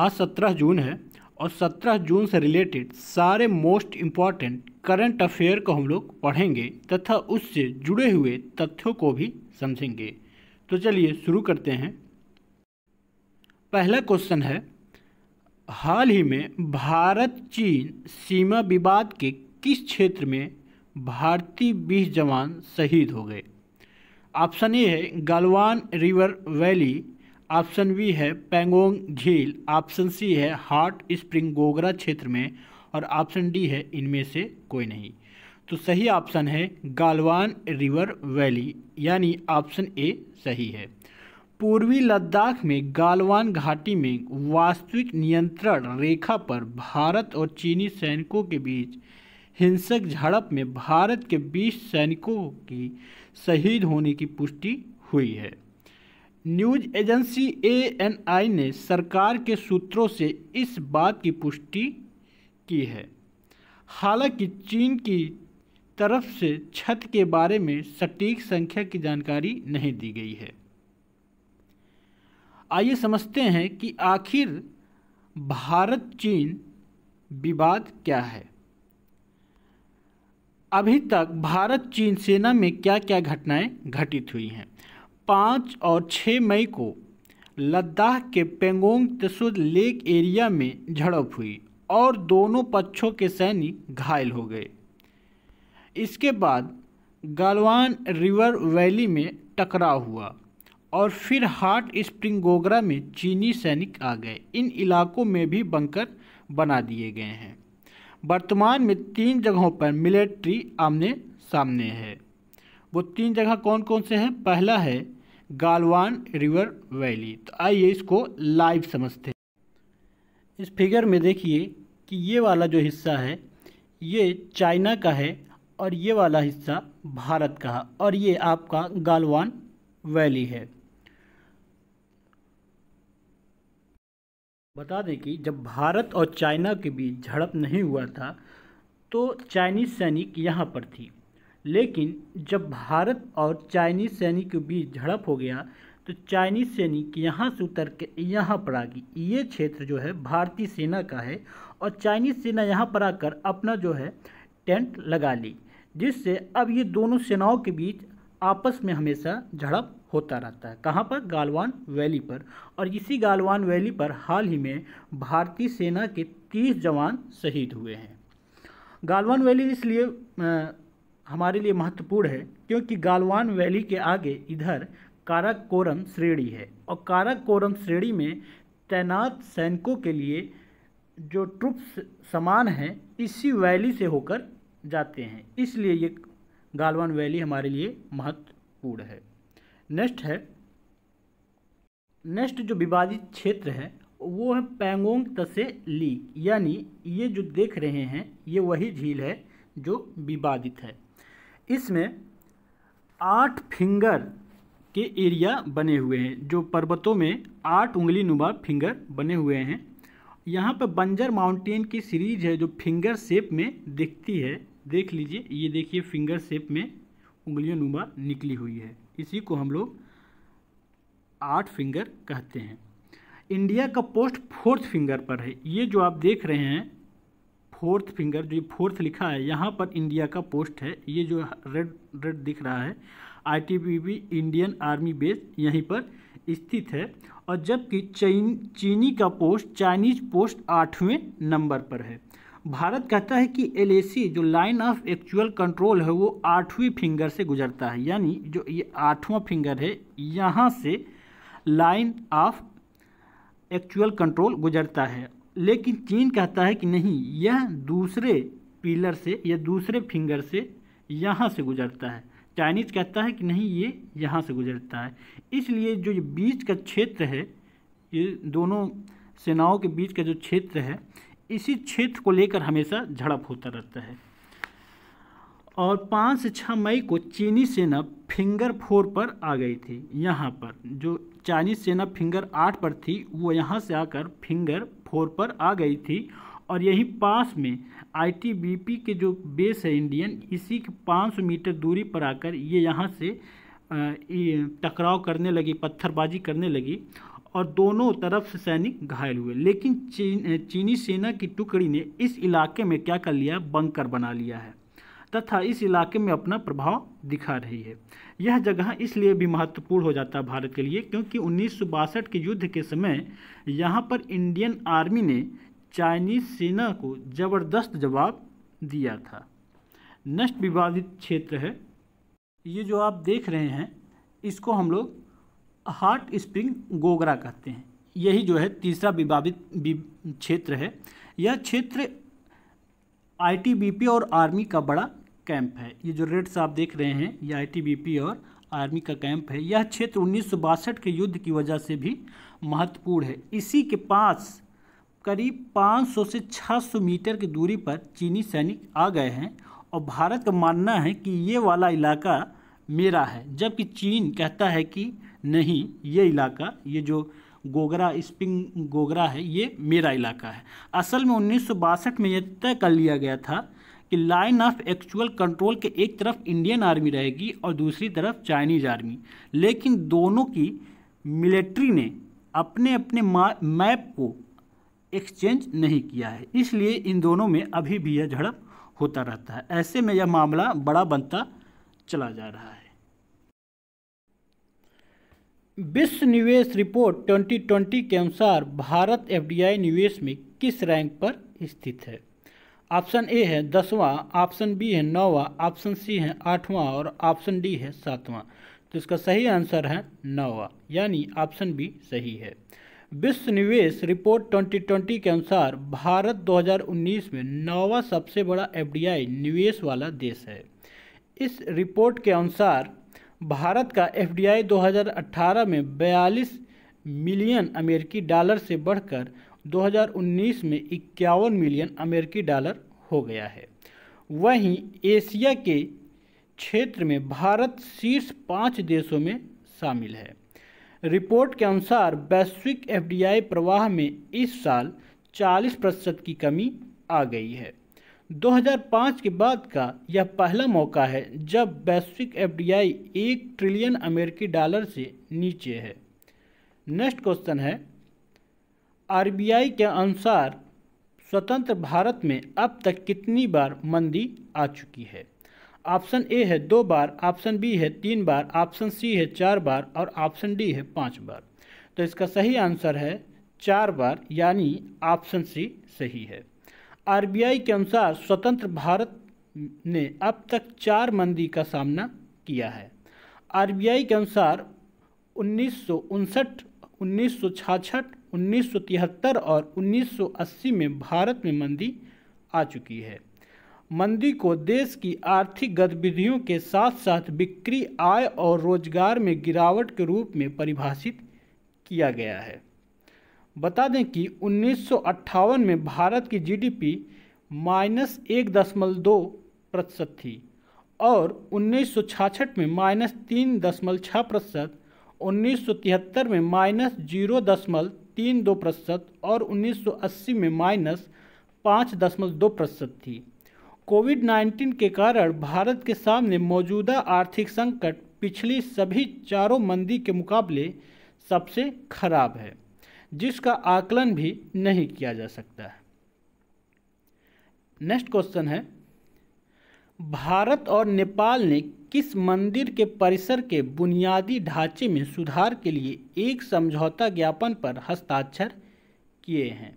आज सत्रह जून है और सत्रह जून से रिलेटेड सारे मोस्ट इम्पॉर्टेंट करंट अफेयर को हम लोग पढ़ेंगे तथा उससे जुड़े हुए तथ्यों को भी समझेंगे तो चलिए शुरू करते हैं पहला क्वेश्चन है हाल ही में भारत चीन सीमा विवाद के किस क्षेत्र में भारतीय बीस जवान शहीद हो गए ऑप्शन ए है Galwan river valley option B है पेंगोंग झील ऑप्शन सी है हॉट स्प्रिंग गोगरा क्षेत्र में और ऑप्शन डी है इनमें से कोई नहीं तो सही ऑप्शन है गालवान रिवर वैली यानी ऑप्शन ए सही है पूर्वी लद्दाख में गालवान घाटी में वास्तविक नियंत्रण रेखा पर भारत और चीनी सैनिकों के बीच हिंसक झड़प में भारत के 20 सैनिकों की शहीद होने की पुष्टि हुई है न्यूज एजेंसी एएनआई ने सरकार के सूत्रों से इस बात की पुष्टि की है हालांकि चीन की तरफ से छत के बारे में सटीक संख्या की जानकारी नहीं दी गई है आइए समझते हैं कि आखिर भारत चीन विवाद क्या है अभी तक भारत चीन सेना में क्या क्या घटनाएं घटित हुई हैं पाँच और छः मई को लद्दाख के पेंगोंग तसुद लेक एरिया में झड़प हुई और दोनों पक्षों के सैनिक घायल हो गए इसके बाद गालवान रिवर वैली में टकराव हुआ और फिर हाट स्प्रिंग गोगरा में चीनी सैनिक आ गए इन इलाकों में भी बंकर बना दिए गए हैं वर्तमान में तीन जगहों पर मिलिट्री आमने सामने है वो तीन जगह कौन कौन से हैं पहला है गालवान रिवर वैली तो आइए इसको लाइव समझते हैं इस फिगर में देखिए कि ये वाला जो हिस्सा है ये चाइना का है और ये वाला हिस्सा भारत का है और ये आपका गालवान वैली है बता दें कि जब भारत और चाइना के बीच झड़प नहीं हुआ था तो चाइनीज़ सैनिक यहाँ पर थी लेकिन जब भारत और चाइनीज सैनिक के बीच झड़प हो गया तो चाइनीज सैनिक यहाँ से उतर के यहाँ पर आ गई ये क्षेत्र जो है भारतीय सेना का है और चाइनीज सेना यहाँ पर आकर अपना जो है टेंट लगा ली जिससे अब ये दोनों सेनाओं के बीच आपस में हमेशा झड़प होता रहता है कहाँ पर गालवान वैली पर और इसी गालवान वैली पर हाल ही में भारतीय सेना के तीस जवान शहीद हुए हैं गालवान वैली इसलिए हमारे लिए महत्वपूर्ण है क्योंकि गालवान वैली के आगे इधर काराकोरम श्रेणी है और काराकोरम श्रेणी में तैनात सैनिकों के लिए जो ट्रुप्स समान हैं इसी वैली से होकर जाते हैं इसलिए ये गालवान वैली हमारे लिए महत्वपूर्ण है नेक्स्ट है नेक्स्ट जो विवादित क्षेत्र है वो है पैंगोंग तसे लीक यानी ये जो देख रहे हैं ये वही झील है जो विवादित है इसमें आठ फिंगर के एरिया बने हुए हैं जो पर्वतों में आठ उंगली नुमा फिंगर बने हुए हैं यहाँ पर बंजर माउंटेन की सीरीज है जो फिंगर शेप में दिखती है देख लीजिए ये देखिए फिंगर शेप में उंगलियों नुमा निकली हुई है इसी को हम लोग आठ फिंगर कहते हैं इंडिया का पोस्ट फोर्थ फिंगर पर है ये जो आप देख रहे हैं फोर्थ फिंगर जो ये फोर्थ लिखा है यहाँ पर इंडिया का पोस्ट है ये जो रेड रेड दिख रहा है आईटीबीपी इंडियन आर्मी बेस यहीं पर स्थित है और जबकि चीन चीनी का पोस्ट चाइनीज पोस्ट आठवें नंबर पर है भारत कहता है कि एल जो लाइन ऑफ एक्चुअल कंट्रोल है वो आठवीं फिंगर से गुजरता है यानी जो ये आठवां फिंगर है यहाँ से लाइन ऑफ एक्चुअल कंट्रोल गुजरता है लेकिन चीन कहता है कि नहीं यह दूसरे पिलर से या दूसरे फिंगर से यहाँ से गुजरता है चाइनीज़ कहता है कि नहीं ये यहाँ से गुजरता है इसलिए जो ये बीच का क्षेत्र है ये दोनों सेनाओं के बीच का जो क्षेत्र है इसी क्षेत्र को लेकर हमेशा झड़प होता रहता है और पाँच से छः मई को चीनी सेना फिंगर फोर पर आ गई थी यहाँ पर जो चाइनीज सेना फिंगर आठ पर थी वो यहाँ से आकर फिंगर फोर पर आ गई थी और यहीं पास में आईटीबीपी के जो बेस है इंडियन इसी के 500 मीटर दूरी पर आकर ये यहाँ से टकराव करने लगी पत्थरबाजी करने लगी और दोनों तरफ से सैनिक घायल हुए लेकिन चीन चीनी सेना की टुकड़ी ने इस इलाके में क्या कर लिया बंकर बना लिया है तथा इस इलाके में अपना प्रभाव दिखा रही है यह जगह इसलिए भी महत्वपूर्ण हो जाता है भारत के लिए क्योंकि उन्नीस के युद्ध के समय यहाँ पर इंडियन आर्मी ने चाइनीज सेना को ज़बरदस्त जवाब दिया था नष्ट विवादित क्षेत्र है ये जो आप देख रहे हैं इसको हम लोग हार्ट स्प्रिंग गोगरा कहते हैं यही जो है तीसरा विवादित क्षेत्र है यह क्षेत्र आईटीबीपी और आर्मी का बड़ा कैंप है ये जो रेड्स आप देख रहे हैं ये आईटीबीपी और आर्मी का कैंप है यह क्षेत्र उन्नीस के युद्ध की वजह से भी महत्वपूर्ण है इसी के पास करीब 500 से 600 मीटर की दूरी पर चीनी सैनिक आ गए हैं और भारत का मानना है कि ये वाला इलाका मेरा है जबकि चीन कहता है कि नहीं ये इलाका ये जो गोगरा स्पिंग गोगरा है ये मेरा इलाका है असल में उन्नीस में यह तय कर लिया गया था कि लाइन ऑफ एक्चुअल कंट्रोल के एक तरफ इंडियन आर्मी रहेगी और दूसरी तरफ चाइनीज आर्मी लेकिन दोनों की मिलिट्री ने अपने अपने मैप को एक्सचेंज नहीं किया है इसलिए इन दोनों में अभी भी यह झड़प होता रहता है ऐसे में यह मामला बड़ा बनता चला जा रहा है विश्व निवेश रिपोर्ट 2020 के अनुसार भारत एफडीआई निवेश में किस रैंक पर स्थित है ऑप्शन ए है दसवां ऑप्शन बी है नौवां ऑप्शन सी है आठवां और ऑप्शन डी है सातवां तो इसका सही आंसर है नौवा यानी ऑप्शन बी सही है विश्व निवेश रिपोर्ट 2020 के अनुसार भारत 2019 में नौवा सबसे बड़ा एफडीआई निवेश वाला देश है इस रिपोर्ट के अनुसार भारत का एफडीआई 2018 में 42 मिलियन अमेरिकी डॉलर से बढ़कर 2019 में इक्यावन मिलियन अमेरिकी डॉलर हो गया है वहीं एशिया के क्षेत्र में भारत शीर्ष पाँच देशों में शामिल है रिपोर्ट के अनुसार वैश्विक एफ प्रवाह में इस साल 40 प्रतिशत की कमी आ गई है 2005 के बाद का यह पहला मौका है जब वैश्विक एफ डी आई एक ट्रिलियन अमेरिकी डॉलर से नीचे है नेक्स्ट क्वेश्चन है आरबीआई के अनुसार स्वतंत्र भारत में अब तक कितनी बार मंदी आ चुकी है ऑप्शन ए है दो बार ऑप्शन बी है तीन बार ऑप्शन सी है चार बार और ऑप्शन डी है पाँच बार तो इसका सही आंसर है चार बार यानी ऑप्शन सी सही है आरबीआई के अनुसार स्वतंत्र भारत ने अब तक चार मंदी का सामना किया है आरबीआई के अनुसार उन्नीस सौ उनसठ उन्नीस सौ छाछठ 1973 और 1980 में भारत में मंदी आ चुकी है मंदी को देश की आर्थिक गतिविधियों के साथ साथ बिक्री आय और रोजगार में गिरावट के रूप में परिभाषित किया गया है बता दें कि उन्नीस में भारत की जीडीपी माइनस एक दशमलव दो प्रतिशत थी और उन्नीस में माइनस तीन दशमलव छः प्रतिशत उन्नीस में माइनस जीरो दशमलव तीन दो प्रतिशत और 1980 में माइनस पाँच दशमलव दो प्रतिशत थी कोविड 19 के कारण भारत के सामने मौजूदा आर्थिक संकट पिछली सभी चारों मंदी के मुकाबले सबसे खराब है जिसका आकलन भी नहीं किया जा सकता है नेक्स्ट क्वेश्चन है भारत और नेपाल ने किस मंदिर के परिसर के बुनियादी ढांचे में सुधार के लिए एक समझौता ज्ञापन पर हस्ताक्षर किए हैं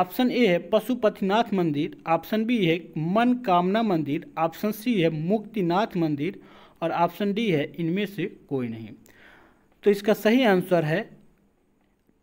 ऑप्शन ए है पशुपतिनाथ मंदिर ऑप्शन बी है मन कामना मंदिर ऑप्शन सी है मुक्तिनाथ मंदिर और ऑप्शन डी है इनमें से कोई नहीं तो इसका सही आंसर है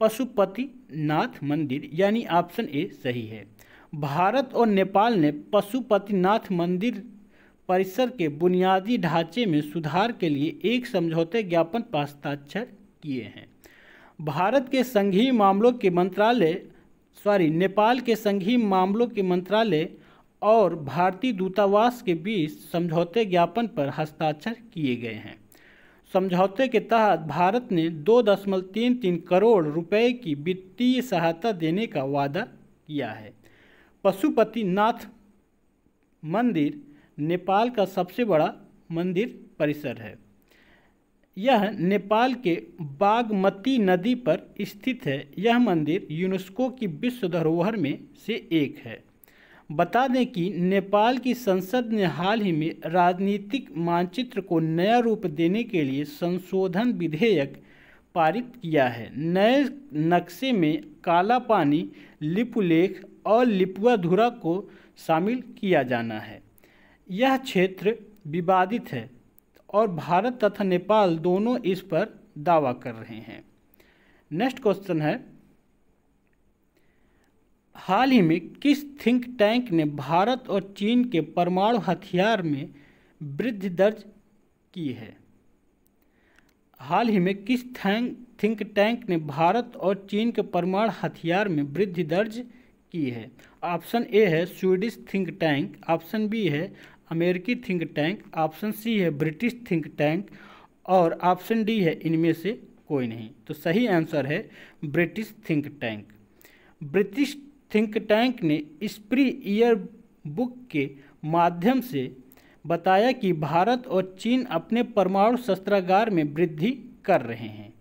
पशुपतिनाथ मंदिर यानी ऑप्शन ए सही है भारत और नेपाल ने पशुपतिनाथ मंदिर परिसर के बुनियादी ढांचे में सुधार के लिए एक समझौते ज्ञापन पर हस्ताक्षर किए हैं भारत के संघीय मामलों के मंत्रालय सॉरी नेपाल के संघीय मामलों के मंत्रालय और भारतीय दूतावास के बीच समझौते ज्ञापन पर हस्ताक्षर किए गए हैं समझौते के तहत भारत ने दो दशमलव तीन तीन करोड़ रुपए की वित्तीय सहायता देने का वादा किया है पशुपतिनाथ मंदिर नेपाल का सबसे बड़ा मंदिर परिसर है यह नेपाल के बागमती नदी पर स्थित है यह मंदिर यूनेस्को की विश्व धरोहर में से एक है बता दें कि नेपाल की संसद ने हाल ही में राजनीतिक मानचित्र को नया रूप देने के लिए संशोधन विधेयक पारित किया है नए नक्शे में काला पानी लिपुलेख और लिपुआधुरा को शामिल किया जाना है यह क्षेत्र विवादित है और भारत तथा नेपाल दोनों इस पर दावा कर रहे हैं नेक्स्ट क्वेश्चन है हाल ही में किस थिंक टैंक ने भारत और चीन के परमाणु हथियार में वृद्धि दर्ज की है हाल ही में किस थैंक थिंक टैंक ने भारत और चीन के परमाणु हथियार में वृद्धि दर्ज की है ऑप्शन ए है Swedish think tank option B है अमेरिकी थिंक टैंक ऑप्शन सी है ब्रिटिश थिंक टैंक और ऑप्शन डी है इनमें से कोई नहीं तो सही आंसर है British think tank British think tank ने स्प्री ईयर बुक के माध्यम से बताया कि भारत और चीन अपने परमाणु शस्त्रागार में वृद्धि कर रहे हैं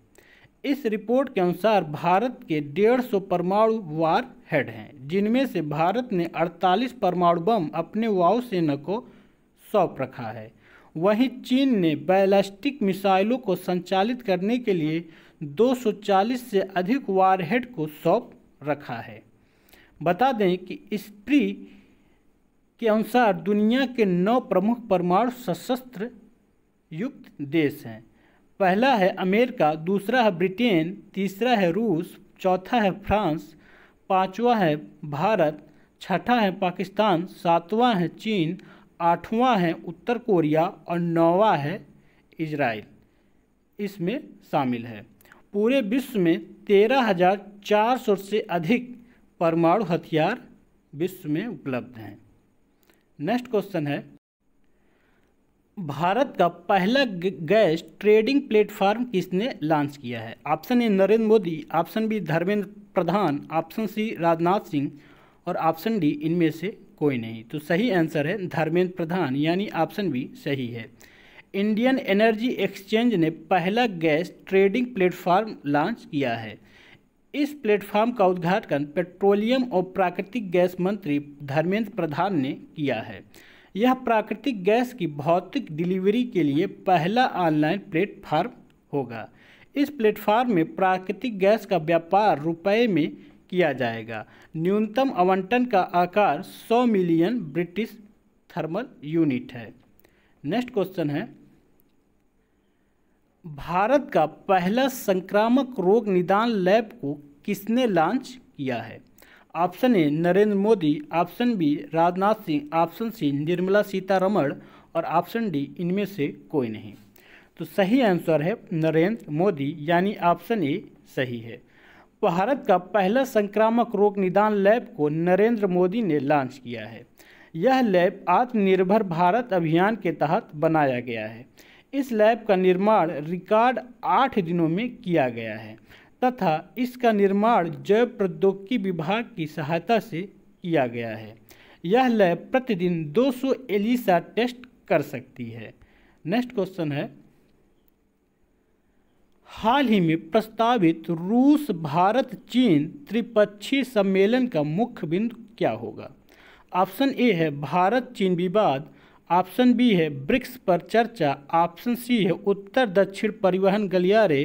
इस रिपोर्ट के अनुसार भारत के डेढ़ सौ परमाणु वार हेड हैं जिनमें से भारत ने 48 परमाणु बम अपने वायुसेना को सौंप रखा है वहीं चीन ने बैलिस्टिक मिसाइलों को संचालित करने के लिए 240 से अधिक वारहेड को सौंप रखा है बता दें कि स्प्री के अनुसार दुनिया के नौ प्रमुख परमाणु सशस्त्र युक्त देश हैं पहला है अमेरिका दूसरा है ब्रिटेन तीसरा है रूस चौथा है फ्रांस पांचवा है भारत छठा है पाकिस्तान सातवां है चीन आठवां है उत्तर कोरिया और नौवा है इजराइल इसमें शामिल है पूरे विश्व में तेरह हजार चार सौ से अधिक परमाणु हथियार विश्व में उपलब्ध हैं नेक्स्ट क्वेश्चन है भारत का पहला गैस ट्रेडिंग प्लेटफॉर्म किसने लॉन्च किया है option A Narendra Modi option B Dharmendra Pradhan option C Rajnath Singh और ऑप्शन डी इनमें से कोई नहीं तो सही आंसर है धर्मेंद्र प्रधान यानी ऑप्शन बी सही है इंडियन एनर्जी एक्सचेंज ने पहला गैस ट्रेडिंग प्लेटफॉर्म लॉन्च किया है इस प्लेटफार्म का उद्घाटन पेट्रोलियम और प्राकृतिक गैस मंत्री धर्मेंद्र प्रधान ने किया है यह प्राकृतिक गैस की भौतिक डिलीवरी के लिए पहला ऑनलाइन प्लेटफार्म होगा इस प्लेटफॉर्म में प्राकृतिक गैस का व्यापार रुपए में किया जाएगा न्यूनतम आवंटन का आकार 100 मिलियन ब्रिटिश थर्मल यूनिट है नेक्स्ट क्वेश्चन है भारत का पहला संक्रामक रोग निदान लैब को किसने लॉन्च किया है option A Narendra Modi option B Rajnath Singh option C Nirmala Sitharaman और ऑप्शन डी इनमें से कोई नहीं तो सही आंसर है नरेंद्र मोदी यानी ऑप्शन ए सही है भारत का पहला संक्रामक रोग निदान लैब को नरेंद्र मोदी ने लॉन्च किया है यह लैब आत्मनिर्भर भारत अभियान के तहत बनाया गया है इस लैब का निर्माण रिकॉर्ड आठ दिनों में किया गया है तथा इसका निर्माण जैव प्रौद्योगिकी विभाग की सहायता से किया गया है यह लैब प्रतिदिन 200 एलिसा टेस्ट कर सकती है नेक्स्ट क्वेश्चन है हाल ही में प्रस्तावित रूस भारत चीन त्रिपक्षीय सम्मेलन का मुख्य बिंदु क्या होगा ऑप्शन ए है भारत चीन विवाद ऑप्शन बी है ब्रिक्स पर चर्चा ऑप्शन सी है उत्तर दक्षिण परिवहन गलियारे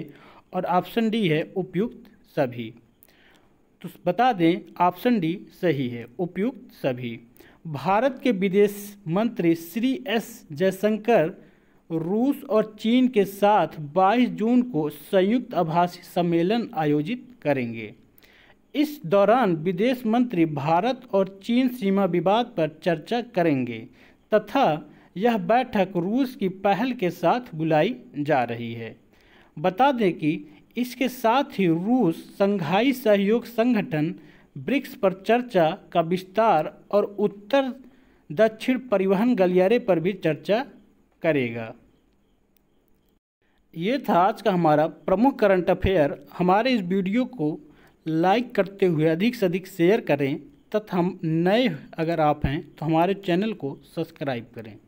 और ऑप्शन डी है उपयुक्त सभी तो बता दें ऑप्शन डी सही है उपयुक्त सभी भारत के विदेश मंत्री श्री एस जयशंकर रूस और चीन के साथ 22 जून को संयुक्त आभासी सम्मेलन आयोजित करेंगे इस दौरान विदेश मंत्री भारत और चीन सीमा विवाद पर चर्चा करेंगे तथा यह बैठक रूस की पहल के साथ बुलाई जा रही है बता दें कि इसके साथ ही रूस संघाई सहयोग संगठन ब्रिक्स पर चर्चा का विस्तार और उत्तर दक्षिण परिवहन गलियारे पर भी चर्चा करेगा ये था आज का हमारा प्रमुख करंट अफेयर हमारे इस वीडियो को लाइक करते हुए अधिक से अधिक शेयर करें तथा हम नए अगर आप हैं तो हमारे चैनल को सब्सक्राइब करें